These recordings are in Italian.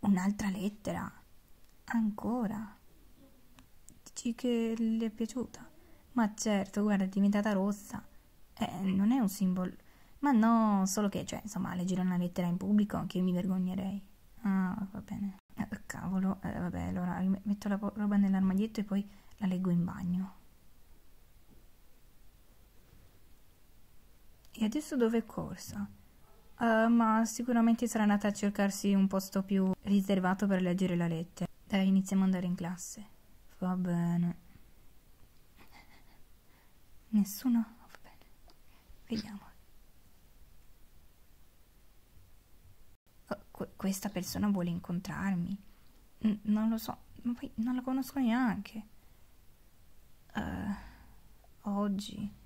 Un'altra lettera? Ancora? Dici che le è piaciuta? Ma certo, guarda, è diventata rossa. Eh, non è un simbolo. Ma no, solo che, cioè, insomma, leggere una lettera in pubblico anche io mi vergognerei. Ah, va bene. Eh, cavolo, eh, vabbè, allora metto la roba nell'armadietto e poi la leggo in bagno. E adesso dove è corsa? uh, ma sicuramente sarà andata a cercarsi un posto più riservato per leggere la lettera. Dai, iniziamo ad andare in classe. Va bene. Nessuno? Va bene. Vediamo. Oh, questa persona vuole incontrarmi. N non lo so, ma poi non la conosco neanche. Uh, oggi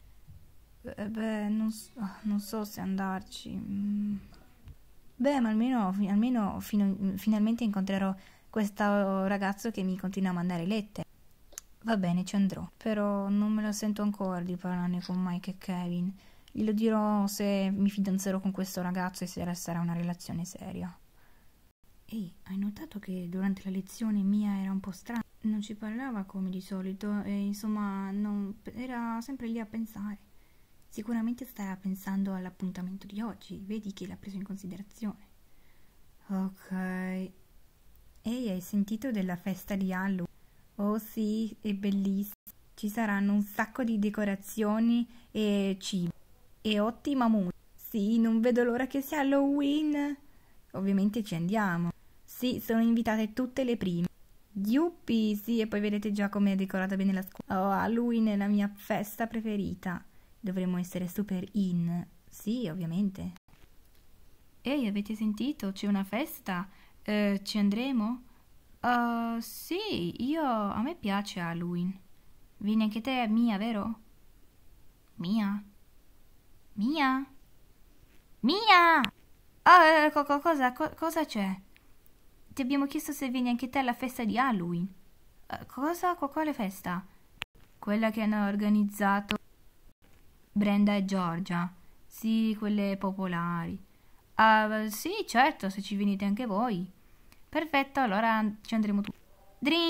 eh, beh, non, ah, non so se andarci. Mm. Beh, ma almeno, almeno fino, mm, finalmente incontrerò questo ragazzo che mi continua a mandare lettere. Va bene, ci andrò. Però non me lo sento ancora di parlarne con Mike e Kevin. Glielo dirò se mi fidanzerò con questo ragazzo e se resterà una relazione seria. Ehi, hai notato che durante la lezione Mia era un po' strana? Non ci parlava come di solito e insomma non, era sempre lì a pensare. Sicuramente starà pensando all'appuntamento di oggi, vedi che l'ha preso in considerazione. Ok. Ehi, hai sentito della festa di Halloween? Oh sì, è bellissima. Ci saranno un sacco di decorazioni e cibo. E ottima musica. Sì, non vedo l'ora che sia Halloween. Ovviamente ci andiamo. Sì, sono invitate tutte le prime. Yuppie, sì, e poi vedete già come è decorata bene la scuola. Oh, Halloween è la mia festa preferita dovremmo essere super in. Sì, ovviamente. Ehi, avete sentito? C'è una festa? Uh, ci andremo? Uh, sì, io... a me piace Halloween. Vieni anche te, Mia, vero? Mia? Mia? Mia! Ah, oh, co cosa, co cosa c'è? Ti abbiamo chiesto se vieni anche te alla festa di Halloween. Uh, cosa? Quale festa? Quella che hanno organizzato Brenda e Giorgia. Sì, quelle popolari. Ah, sì, certo, se ci venite anche voi. Perfetto, allora ci andremo tutti. Drin!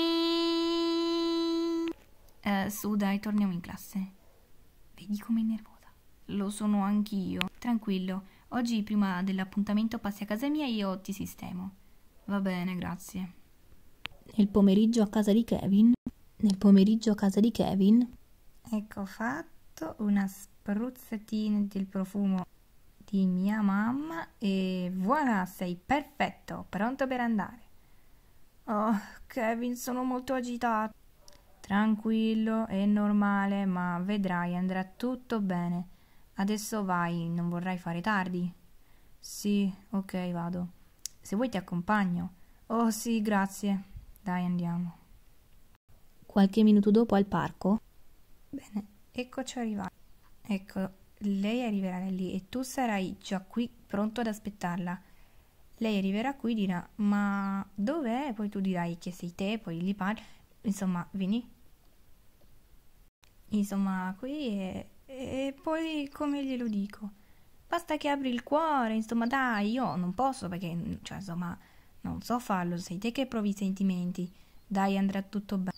Eh, su, dai, torniamo in classe. Vedi com'è nervosa. Lo sono anch'io. Tranquillo, oggi prima dell'appuntamento passi a casa mia e io ti sistemo. Va bene, grazie. Nel pomeriggio a casa di Kevin. Nel pomeriggio a casa di Kevin. Ecco fatto una spesa spruzzatine del profumo di mia mamma e voilà, sei perfetto, pronto per andare. Oh, Kevin, sono molto agitato. Tranquillo, è normale, ma vedrai, andrà tutto bene. Adesso vai, non vorrai fare tardi. Sì, ok, vado. Se vuoi ti accompagno. Oh sì, grazie. Dai, andiamo. Qualche minuto dopo al parco. Bene, eccoci arrivati. Eccolo, lei arriverà lì e tu sarai già qui pronto ad aspettarla. Lei arriverà qui e dirà, ma dov'è? Poi tu dirai che sei te, poi gli parli. Insomma, vieni. Insomma, qui è... E poi come glielo dico? Basta che apri il cuore, insomma, dai, io non posso perché, cioè, insomma, non so farlo, sei te che provi i sentimenti. Dai, andrà tutto bene.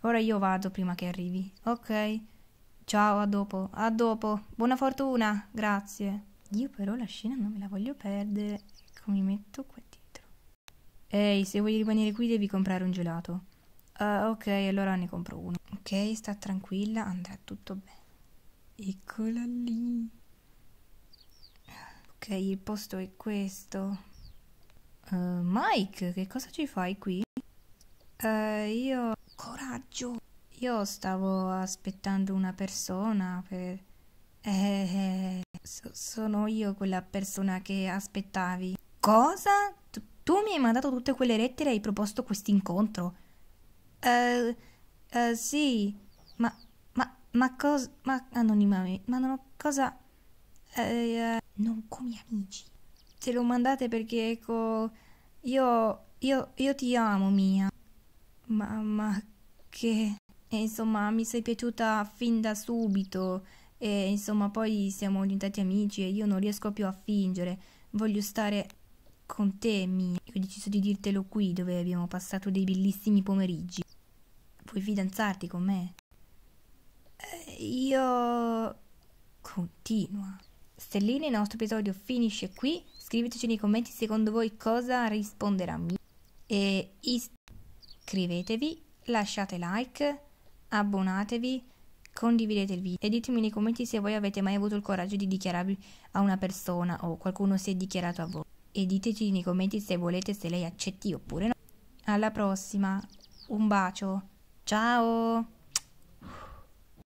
Ora io vado prima che arrivi, ok? Ciao, a dopo, a dopo. Buona fortuna, grazie. Io però la scena non me la voglio perdere. Ecco, mi metto qua dietro. Ehi, se vuoi rimanere qui devi comprare un gelato. Uh, ok, allora ne compro uno. Ok, sta tranquilla, andrà tutto bene. Eccola lì. Ok, il posto è questo. Uh, Mike, che cosa ci fai qui? Uh, io... Coraggio! Io stavo aspettando una persona per... Eh, so, sono io quella persona che aspettavi. Cosa? T tu mi hai mandato tutte quelle lettere e hai proposto questo incontro. Eh, uh, uh, sì, ma, ma, ma cosa, ma anonimamente, ma non ho cosa, uh, non come amici. Se lo mandate perché, ecco, io, io, io ti amo, mia. Ma, ma che e insomma mi sei piaciuta fin da subito e insomma poi siamo diventati amici e io non riesco più a fingere, voglio stare con te Mia, ho deciso di dirtelo qui dove abbiamo passato dei bellissimi pomeriggi. Puoi fidanzarti con me? Eh, io... Continua. Stelline, il nostro episodio finisce qui. Scriveteci nei commenti secondo voi cosa risponderà Mia. E iscrivetevi, lasciate like abbonatevi, condividete il video e ditemi nei commenti se voi avete mai avuto il coraggio di dichiararvi a una persona o qualcuno si è dichiarato a voi. E diteci nei commenti se volete se lei accetti oppure no. Alla prossima, un bacio, ciao!